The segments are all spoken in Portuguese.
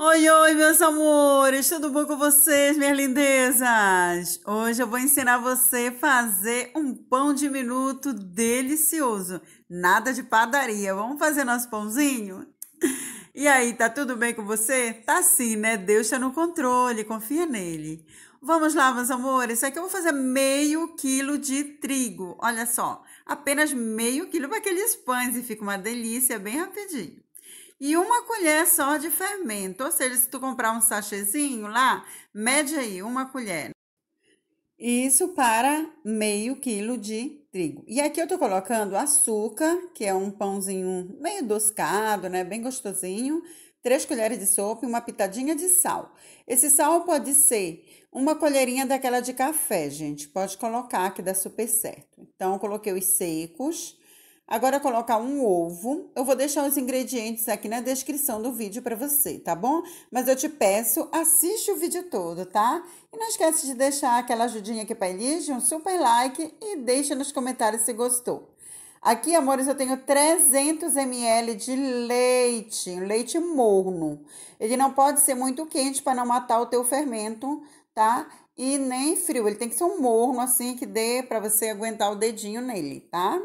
Oi, oi, meus amores! Tudo bom com vocês, minhas lindezas? Hoje eu vou ensinar você a fazer um pão de minuto delicioso. Nada de padaria. Vamos fazer nosso pãozinho? E aí, tá tudo bem com você? Tá sim, né? Deus tá no controle, confia nele. Vamos lá, meus amores. Aqui eu vou fazer meio quilo de trigo. Olha só, apenas meio quilo para aqueles pães e fica uma delícia bem rapidinho e uma colher só de fermento. Ou seja, se tu comprar um sachêzinho lá, mede aí uma colher. Isso para meio quilo de trigo. E aqui eu tô colocando açúcar, que é um pãozinho meio doscado, né? Bem gostosinho. Três colheres de sopa e uma pitadinha de sal. Esse sal pode ser uma colherinha daquela de café, gente. Pode colocar que dá super certo. Então, eu coloquei os secos Agora colocar um ovo. Eu vou deixar os ingredientes aqui na descrição do vídeo para você, tá bom? Mas eu te peço, assiste o vídeo todo, tá? E não esquece de deixar aquela ajudinha aqui para Elise, um super like e deixa nos comentários se gostou. Aqui, amores, eu tenho 300 ml de leite, leite morno. Ele não pode ser muito quente para não matar o teu fermento, tá? E nem frio, ele tem que ser um morno assim que dê para você aguentar o dedinho nele, tá?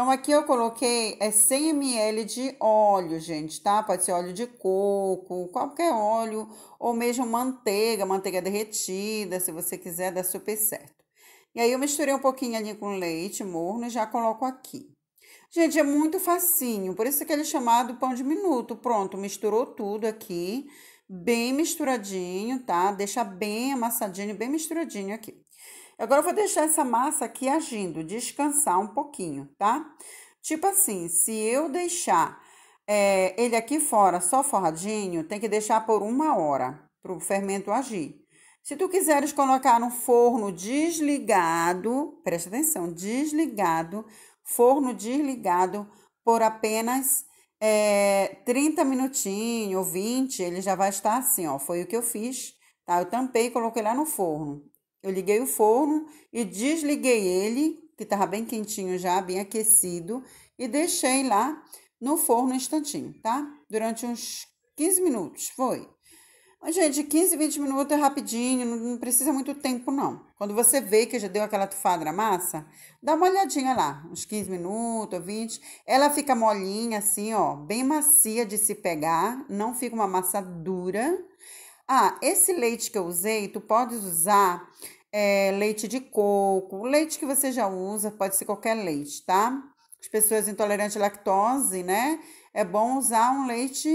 Então, aqui eu coloquei é 100 ml de óleo, gente, tá? Pode ser óleo de coco, qualquer óleo, ou mesmo manteiga, manteiga derretida, se você quiser, dá super certo. E aí, eu misturei um pouquinho ali com leite morno e já coloco aqui. Gente, é muito facinho, por isso que ele é chamado pão de minuto. Pronto, misturou tudo aqui, bem misturadinho, tá? Deixa bem amassadinho, bem misturadinho aqui. Agora eu vou deixar essa massa aqui agindo, descansar um pouquinho, tá? Tipo assim, se eu deixar é, ele aqui fora só forradinho, tem que deixar por uma hora para o fermento agir. Se tu quiseres colocar no forno desligado, presta atenção, desligado, forno desligado por apenas é, 30 minutinhos ou 20, ele já vai estar assim, ó. Foi o que eu fiz, tá? Eu tampei e coloquei lá no forno. Eu liguei o forno e desliguei ele, que estava bem quentinho já, bem aquecido, e deixei lá no forno um instantinho, tá? Durante uns 15 minutos, foi. Mas, gente, 15, 20 minutos é rapidinho, não precisa muito tempo, não. Quando você vê que já deu aquela tufada na massa, dá uma olhadinha lá, uns 15 minutos, 20. Ela fica molinha, assim, ó, bem macia de se pegar, não fica uma massa dura, ah, esse leite que eu usei, tu podes usar é, leite de coco, leite que você já usa, pode ser qualquer leite, tá? As pessoas intolerantes à lactose, né? É bom usar um leite,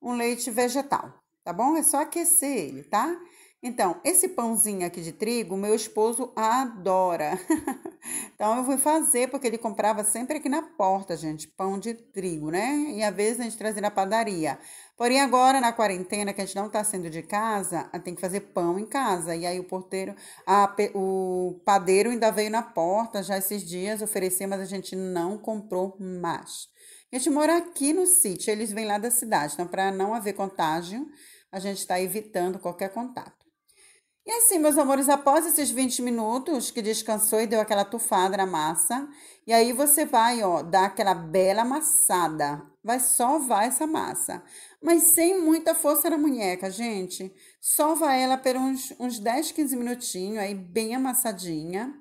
um leite vegetal, tá bom? É só aquecer ele, tá? Então, esse pãozinho aqui de trigo, meu esposo adora. então, eu fui fazer, porque ele comprava sempre aqui na porta, gente, pão de trigo, né? E às vezes a gente trazia na padaria. Porém, agora na quarentena, que a gente não tá saindo de casa, tem que fazer pão em casa. E aí o porteiro, a, o padeiro ainda veio na porta já esses dias, oferecer, mas a gente não comprou mais. A gente mora aqui no sítio, eles vêm lá da cidade, então, para não haver contágio, a gente está evitando qualquer contato. E assim, meus amores, após esses 20 minutos que descansou e deu aquela tufada na massa, e aí você vai, ó, dar aquela bela amassada. Vai sovar essa massa. Mas sem muita força na munheca, gente. Sova ela por uns, uns 10, 15 minutinhos, aí bem amassadinha.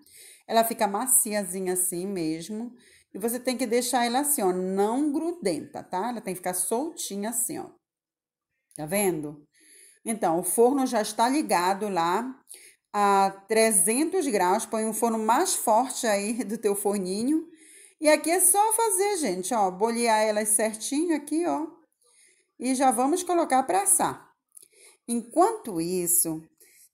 Ela fica maciazinha assim mesmo. E você tem que deixar ela assim, ó, não grudenta, tá? Ela tem que ficar soltinha assim, ó. Tá vendo? Então, o forno já está ligado lá a 300 graus, põe um forno mais forte aí do teu forninho. E aqui é só fazer, gente, ó, bolear elas certinho aqui, ó. E já vamos colocar para assar. Enquanto isso,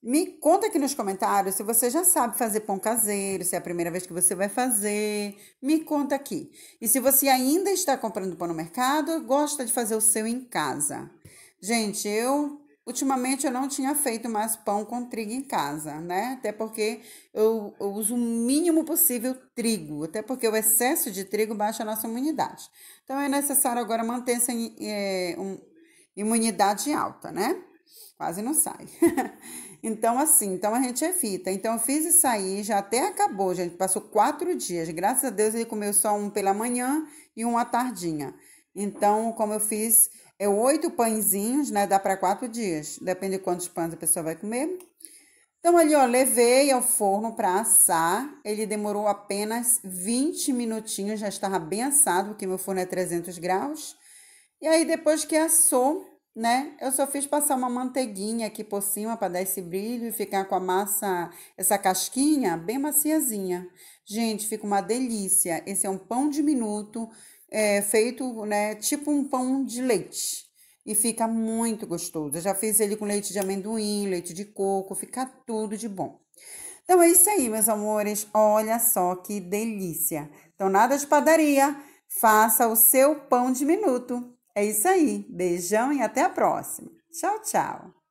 me conta aqui nos comentários se você já sabe fazer pão caseiro, se é a primeira vez que você vai fazer. Me conta aqui. E se você ainda está comprando pão no mercado, gosta de fazer o seu em casa. Gente, eu Ultimamente eu não tinha feito mais pão com trigo em casa, né? Até porque eu, eu, uso o mínimo possível trigo, até porque o excesso de trigo baixa a nossa imunidade. Então é necessário agora manter essa é, um, imunidade alta, né? Quase não sai. então, assim, então a gente evita. Então, eu fiz isso aí, já até acabou, gente. Passou quatro dias. Graças a Deus, ele comeu só um pela manhã e um à tardinha. Então, como eu fiz é oito pãezinhos, né? Dá para quatro dias. Depende de quantos pães a pessoa vai comer. Então, ali, ó, levei ao forno para assar. Ele demorou apenas 20 minutinhos, já estava bem assado, porque meu forno é 300 graus. E aí, depois que assou, né, eu só fiz passar uma manteiguinha aqui por cima para dar esse brilho e ficar com a massa, essa casquinha bem maciazinha. Gente, fica uma delícia. Esse é um pão de minuto é, feito, né, tipo um pão de leite. E fica muito gostoso. Eu já fiz ele com leite de amendoim, leite de coco, fica tudo de bom. Então é isso aí, meus amores. Olha só que delícia. Então, nada de padaria. Faça o seu pão de minuto. É isso aí. Beijão e até a próxima. Tchau, tchau.